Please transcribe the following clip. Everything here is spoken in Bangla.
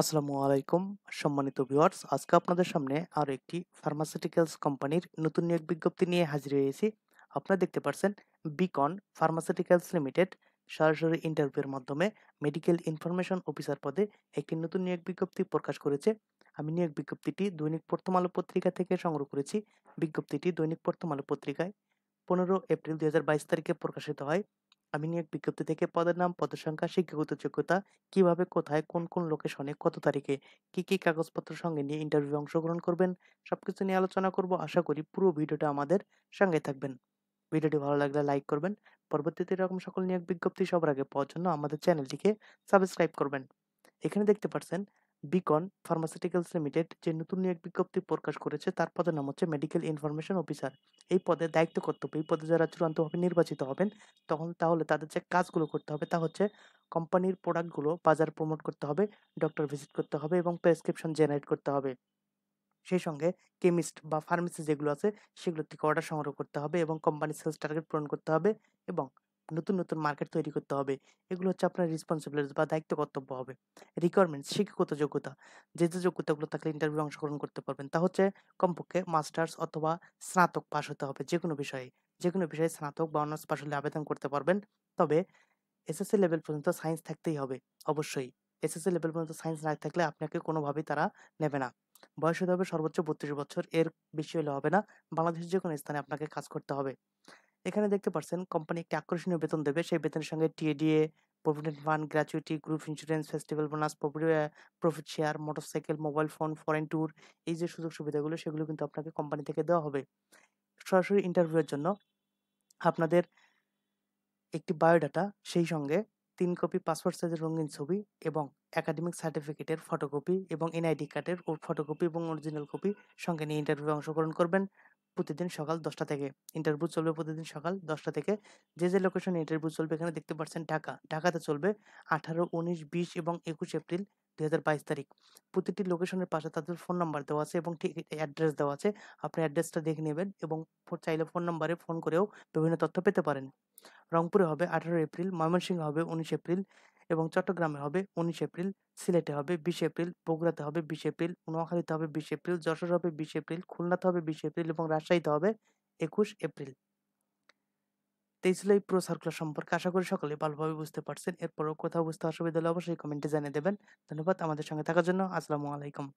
আসসালামু আলাইকুম সম্মানিত ভিউয়ার্স আজকে আপনাদের সামনে আরও একটি ফার্মাসিউটিক্যালস কোম্পানির নতুন নিয়োগ বিজ্ঞপ্তি নিয়ে হাজির হয়েছি আপনারা দেখতে পাচ্ছেন বিকন ফার্মাসিউটিক্যালস লিমিটেড সরাসরি ইন্টারভিউর মাধ্যমে মেডিকেল ইনফরমেশন অফিসার পদে একটি নতুন নিয়োগ বিজ্ঞপ্তি প্রকাশ করেছে আমি নিয়োগ বিজ্ঞপ্তিটি দৈনিক প্রথম আলো পত্রিকা থেকে সংগ্রহ করেছি বিজ্ঞপ্তিটি দৈনিক প্রথম আলো পত্রিকায় পনেরো এপ্রিল বাইশ তারিখে প্রকাশিত হয় আমি নিয়োগ বিজ্ঞপ্তি থেকে পদের নাম পদের সংখ্যা শিক্ষাগত যোগ্যতা কিভাবে কোথায় কোন কোন লোকেশনে কত তারিখে কি কি কাগজপত্র সঙ্গে নিয়ে ইন্টারভিউ অংশগ্রহণ করবেন সব কিছু নিয়ে আলোচনা করব আশা করি পুরো ভিডিওটা আমাদের সঙ্গে থাকবেন ভিডিওটি ভালো লাগলে লাইক করবেন পরবর্তীতে এরকম সকল নিয়োগ বিজ্ঞপ্তি সবার আগে পাওয়ার জন্য আমাদের চ্যানেলটিকে সাবস্ক্রাইব করবেন এখানে দেখতে পাচ্ছেন বিকন ফার্মাসিউটিক্যালস লিমিটেড যে নতুন নিয়োগ বিজ্ঞপ্তি প্রকাশ করেছে তার পদের নাম হচ্ছে মেডিকেল ইনফরমেশন অফিসার এই পদে দায়িত্ব কর্তব্য এই পদে যারা চূড়ান্তভাবে নির্বাচিত হবেন তখন তাহলে তাদের যে কাজগুলো করতে হবে তা হচ্ছে কোম্পানির প্রোডাক্টগুলো বাজার প্রমোট করতে হবে ডক্টর ভিজিট করতে হবে এবং প্রেসক্রিপশন জেনারেট করতে হবে সেই সঙ্গে কেমিস্ট বা ফার্মেসি যেগুলো আছে সেগুলোর থেকে অর্ডার সংগ্রহ করতে হবে এবং কোম্পানির সেলস টার্গেট পূরণ করতে হবে এবং নতুন নতুন মার্কেট তৈরি করতে হবে এগুলো হচ্ছে আপনার রেসপন্সিবিলিটি বা দায়িত্ব কর্তব্য হবে রিকোয়ারমেন্টস শিক্ষাগত যোগ্যতা যে যে যোগ্যতাগুলো থাকলে ইন্টারভিউ অংশগ্রহণ করতে পারবেন তা হচ্ছে কমপক্ষে মাস্টার্স অথবা স্নাতক পাশ হতে হবে যে কোনো বিষয়ে যে কোনো বিষয়ে স্নাতক বা অনার্স পাশ হলে আবেদন করতে পারবেন তবে এসএসসি লেভেল পর্যন্ত সায়েন্স থাকতেই হবে অবশ্যই এসএসসি লেভেল পর্যন্ত সায়েন্স না থাকলে আপনাকে কোনোভাবেই তারা নেবে না বয়স হতে হবে সর্বোচ্চ বত্রিশ বছর এর বেশি হলে হবে না বাংলাদেশের যে কোনো স্থানে আপনাকে কাজ করতে হবে এখানে দেখতে পাচ্ছেন কোম্পানি একটি আকর্ষণীয় বেতন দেবে সেই বেতনের সঙ্গে TA DA provident fund gratuity group insurance festival bonus profit share motorcycle mobile phone foreign tour এই যে সুযোগ সুবিধাগুলো সেগুলো কিন্তু আপনাকে কোম্পানি থেকে দেওয়া হবে সরাসরি ইন্টারভিউয়ের জন্য আপনাদের একটি বায়োডাটা সেই সঙ্গে তিন কপি পাসপোর্ট সাইজের রঙিন ছবি এবং একাডেমিক সার্টিফিকেটের ফটোকপি এবং এনআইডি কার্ডের ফটোকপি এবং অরিজিনাল কপি সঙ্গে নিয়ে ইন্টারভিউ অংশগ্রহণ করবেন প্রতিদিন সকাল দশটা থেকে ইন্টারভিউ চলবে প্রতিদিন সকাল দশটা থেকে যে যে লোকেশনে ইন্টারভিউ চলবে এখানে দেখতে পাচ্ছেন ঢাকা ঢাকাতে চলবে আঠারো উনিশ বিশ এবং একুশ এপ্রিল দুই হাজার বাইশ তারিখ প্রতিটি লোকেশনের পাশে তাদের ফোন নাম্বার দেওয়া আছে এবং ঠিক অ্যাড্রেস দেওয়া আছে আপনি অ্যাড্রেসটা দেখে নেবেন এবং চাইলে ফোন নাম্বারে ফোন করেও বিভিন্ন তথ্য পেতে পারেন রংপুরে হবে আঠারো এপ্রিল ময়মনসিংহ হবে উনিশ এপ্রিল এবং চট্টগ্রামে হবে উনিশ এপ্রিল সিলেটে হবে বিশ এপ্রিল বগুড়াতে হবে বিশ এপ্রিল নোয়াখালীতে হবে বিশ এপ্রিল যশোর হবে বিশ এপ্রিল খুলনাতে হবে বিশ এপ্রিল এবং রাজশাহীতে হবে একুশ এপ্রিল তো এই ছিল এই প্রো সার্কুলার সম্পর্কে আশা করি সকলে ভালোভাবে বুঝতে পারছেন এরপরও কোথাও বুঝতে অসুবিধা হলে অবশ্যই কমেন্টে জানিয়ে দেবেন ধন্যবাদ আমাদের সঙ্গে থাকার জন্য আসসালামু আলাইকুম